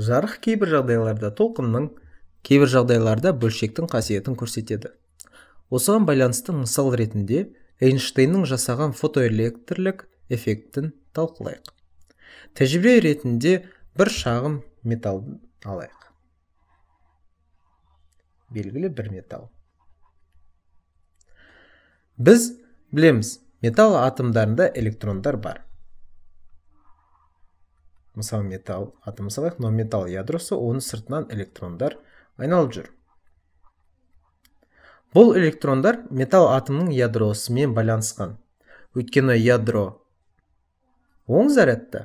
жарық кейбір жағдайларда толқынның кейбір жағдайларда бөлшектің қасиетін көрсетеді осыған байланысты мысал ретінде эйнштейннің жасаған фотоэлектрлік эффектін талқылайық тәжірибе ретінде бір шағын металл алайық белгілі бір металл біз білеміз металл атомдарында электрондар бар мысалы металл атом салайық мынау металл ядросы оның сыртынан электрондар айналып жүр бұл электрондар металл атомның ядросымен байланысқан өйткені ядро оң зарядты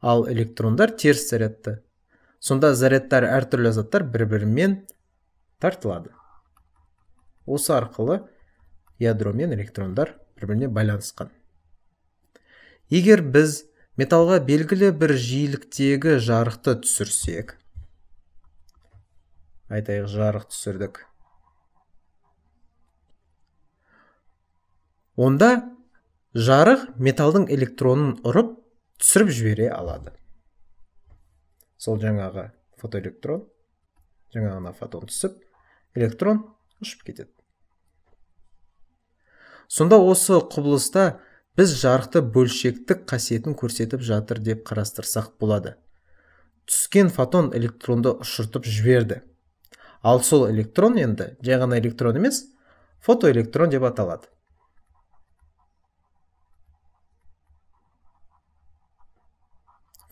ал электрондар теріс зарядты сонда зарядтар әртүрлі заттар бір бірімен тартылады осы арқылы ядро мен электрондар бір біріне байланысқан егер біз металға белгілі бір жиіліктегі жарықты түсірсек айтайық жарық түсірдік онда жарық металдың электронын ұрып түсіріп жібере алады сол жаңағы фотоэлектрон жаңағына фотон түсіп электрон ұшып кетеді сонда осы құбылыста біз жарықты бөлшектік қасиетін көрсетіп жатыр деп қарастырсақ болады түскен фотон электронды ұшыртып жіберді ал сол электрон енді жай ғана электрон емес фотоэлектрон деп аталады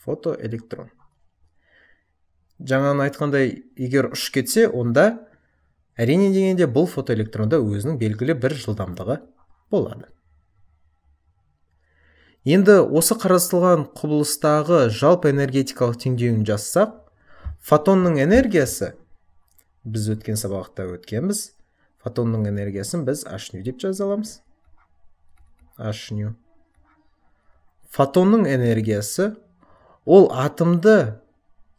фотоэлектрон жаңа айтқандай егер ұш кетсе онда әрине дегенде бұл фотоэлектронда өзінің белгілі бір жылдамдығы болады енді осы қарастылған құбылыстағы жалпы энергетикалық теңдеуін жазсақ фотонның энергиясы біз өткен сабақта өткенбіз фотонның энергиясын біз h деп жаза аламыз h фотонның энергиясы ол атомды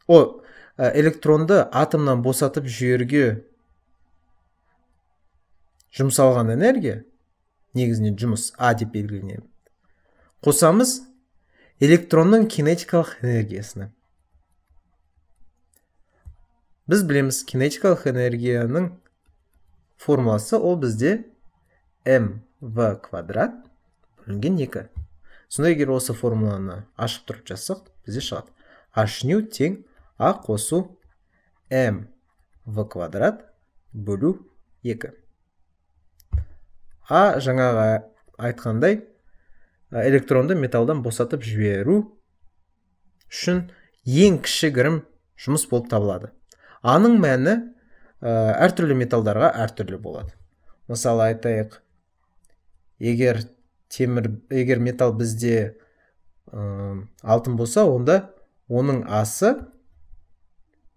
о э, электронды атомнан босатып жіберуге жұмсалған энергия негізінен жұмыс а деп белгіленеді қосамыз электронның кинетикалық энергиясына біз білеміз кинетикалық энергияның формуласы ол бізде м в квадрат бөлінген екі. сонда егер осы формуланы ашып тұрып жазсақ бізде шығады h ню тең а қосу м в квадрат бөлу екі. а жаңағы айтқандай электронды металдан босатып жіберу үшін ең кішігірім жұмыс болып табылады аның мәні әртүрлі металдарға әртүрлі болады мысалы айтайық егер темір егер металл бізде ә, алтын болса онда оның асы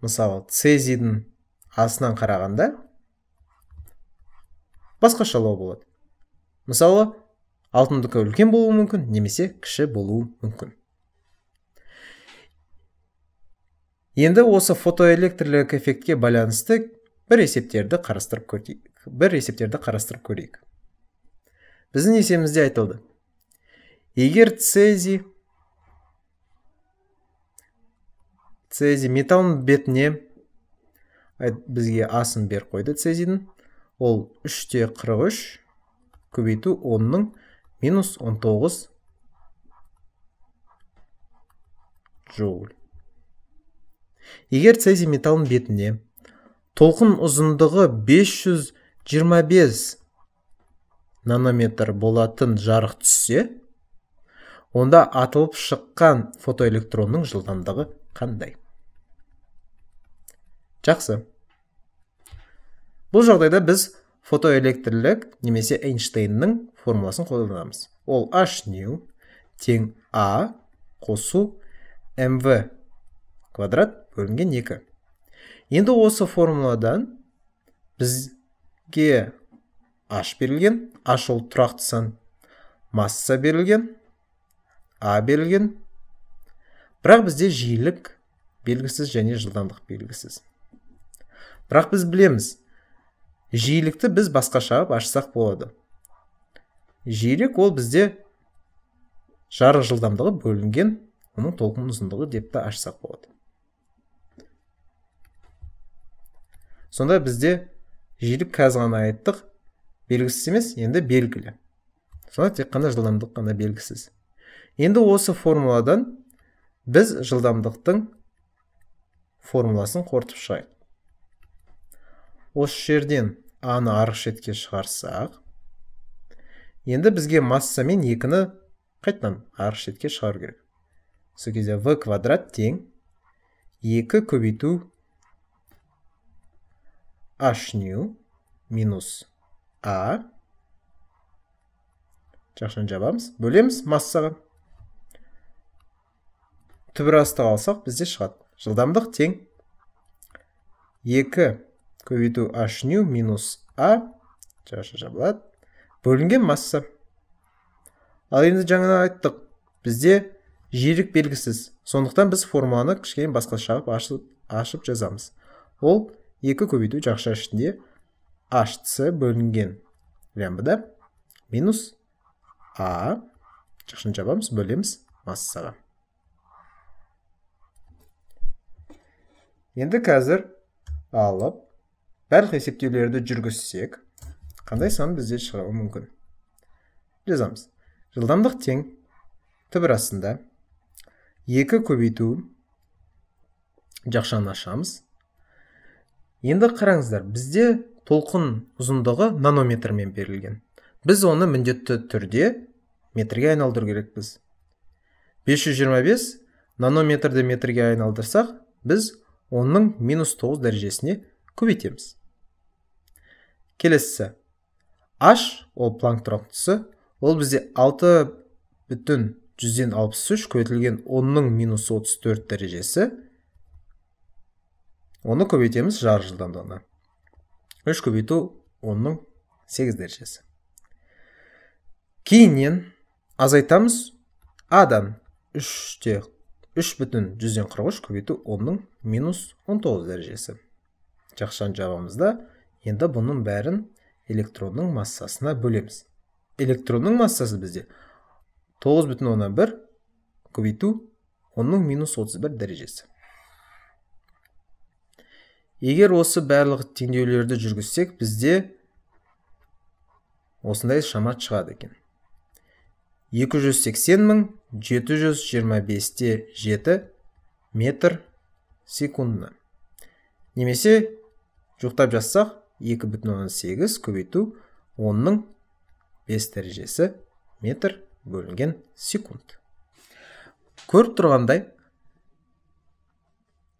мысалы цезидің асынан қарағанда басқашалау болады мысалы алтындікі үлкен болуы мүмкін немесе кіші болуы мүмкін енді осы фотоэлектрлік эффектке байланысты бір есептерді қарастырып көрейік бір есептерді қарастырып көрейік біздің есебімізде айтылды егер цези цези металлдың бетіне бізге асын беріп қойды цезидің, ол үште те үш көбейту онның минус 19 джоуль. Егер цезий металын бетіне толқын ұзындығы 525 нанометр болатын жарық түссе, онда атылып шыққан фотоэлектронның жылдамдығы қандай? Жақсы. Бұл жағдайда біз фотоэлектрлік немесе эйнштейннің формуласын қолданамыз ол h ню тең а қосу мв квадрат бөлінген 2 енді осы формуладан бізге h берілген h ол тұрақты сан масса берілген а берілген бірақ бізде жиілік белгісіз және жылдамдық белгісіз бірақ біз білеміз жиілікті біз басқаша ашсақ болады жиілік ол бізде жарық жылдамдығы бөлінген оның толқын ұзындығы деп те ашсақ болады сонда бізде жиілік қазір ғана айттық белгісіз емес енді белгілі сонда тек қана жылдамдық қана белгісіз енді осы формуладан біз жылдамдықтың формуласын қорытып шығайық осы жерден аны арық шетке шығарсақ енді бізге масса мен екіні қайтадан арық шетке шығару керек сол кезде в квадрат тең екі көбейту h нью минус а жақшаны жабамыз бөлеміз массаға түбір астыға алсақ бізде шығады жылдамдық тең екі көбейту h ню минус а жаңаша жабылады бөлінген масса ал енді жаңа айттық бізде жиілік белгісіз сондықтан біз формуланы кішкене басқаша шағып ашып, ашып жазамыз ол екі көбейту жақша ішінде ц бөлінген лямбда минус а Жақшын жабамыз бөлеміз массаға енді қазір алып барлық есептеулерді жүргізсек қандай сан бізде шығуы мүмкін жазамыз жылдамдық тең түбір астында екі көбейту жақшаны ашамыз енді қараңыздар бізде толқын ұзындығы нанометрмен берілген біз оны міндетті түрде метрге айналдыру керекпіз 525 нанометрді метрге айналдырсақ біз оның минус 9 дәрежесіне көбейтеміз келесісі h ол планк түсі ол бізде алты бүтін жүзден алпыс үш көбейтілген онның минус отыз төрт дәрежесі оны көбейтеміз жарық жылдамдығына үш көбейту онның сегіз дәрежесі кейіннен азайтамыз адан үште үш бүтін жүзден қырық үш көбейту онның минус он тоғыз дәрежесі жақшаны жабамыз да енді бұның бәрін электронның массасына бөлеміз электронның массасы бізде 9,1 көбейту 10 минус 31 дәрежесі егер осы барлық теңдеулерді жүргізсек бізде осындай шама шығады екен 280 725-те жеті метр секундына немесе жоқтап жазсақ 2,8 бүтін 10-ның көбейту дәрежесі метр бөлінген секунд көріп тұрғандай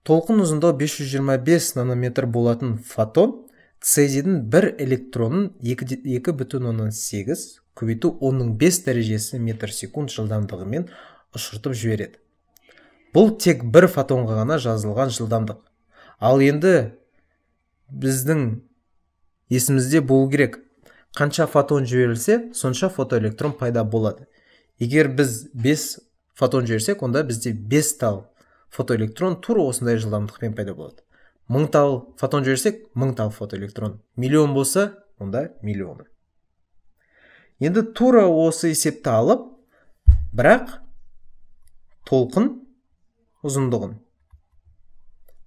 толқын ұзындығы 525 нанометр болатын фотон цезидің бір электронын 2,8 бүтін 10-ның 5 дәрежесі метр секунд жылдамдығымен ұшыртып жібереді бұл тек бір фотонға ғана жазылған жылдамдық ал енді біздің есімізде болу керек қанша фотон жіберілсе сонша фотоэлектрон пайда болады егер біз 5 фотон жіберсек онда бізде 5 тал фотоэлектрон тура осындай жылдамдықпен пайда болады мың тал фотон жіберсек мың тал фотоэлектрон миллион болса онда миллион енді тура осы есепті алып бірақ толқын ұзындығын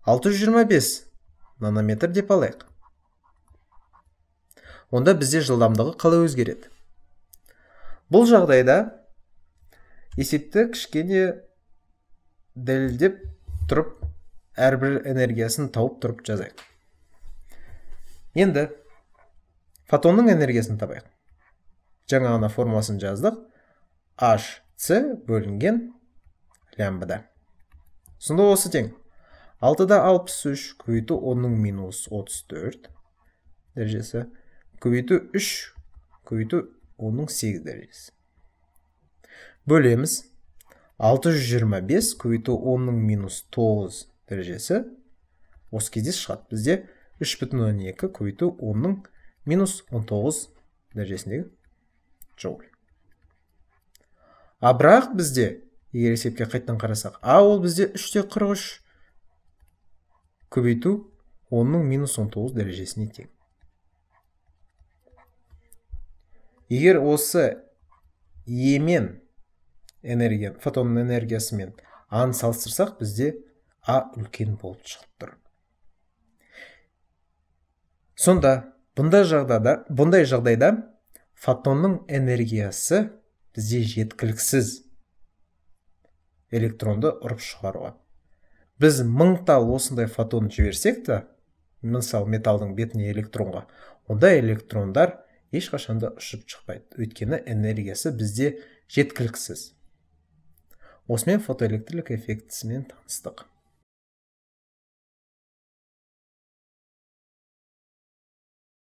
625 нанометр деп алайық онда бізде жылдамдығы қалай өзгереді бұл жағдайда есепті кішкене дәлелдеп тұрып әрбір энергиясын тауып тұрып жазайық енді фотонның энергиясын табайық жаңа ғана формуласын жаздық hc бөлінген лямбда сонда осы тең 6-да үш көбейту 10 минус отыз 34 дәрежесі көбейту 3 көбейту 10-ның 8 дәрежесі бөлеміз 625 көбейту 10-ның минус 9 дәрежесі осы кезде шығады бізде 3,12 көбейту 10-ның минус 19 дәрежесіндегі джоуль а бірақ бізде егер есепке қайтадан қарасақ а ол бізде 3 те 43 көбейту 10-ның минус 19 дәрежесіне тең егер осы емен энергия фотонның энергиясымен аны салыстырсақ бізде а үлкен болып шығып тұр сонда бұндай жағдайда бұндай жағдайда фотонның энергиясы бізде жеткіліксіз электронды ұрып шығаруға біз мың тал осындай фотон жіберсек та мысалы металдың бетіне электронға онда электрондар ешқашан да ұшып шықпайды өйткені энергиясы бізде жеткіліксіз осымен фотоэлектрлік эффектісімен таныстық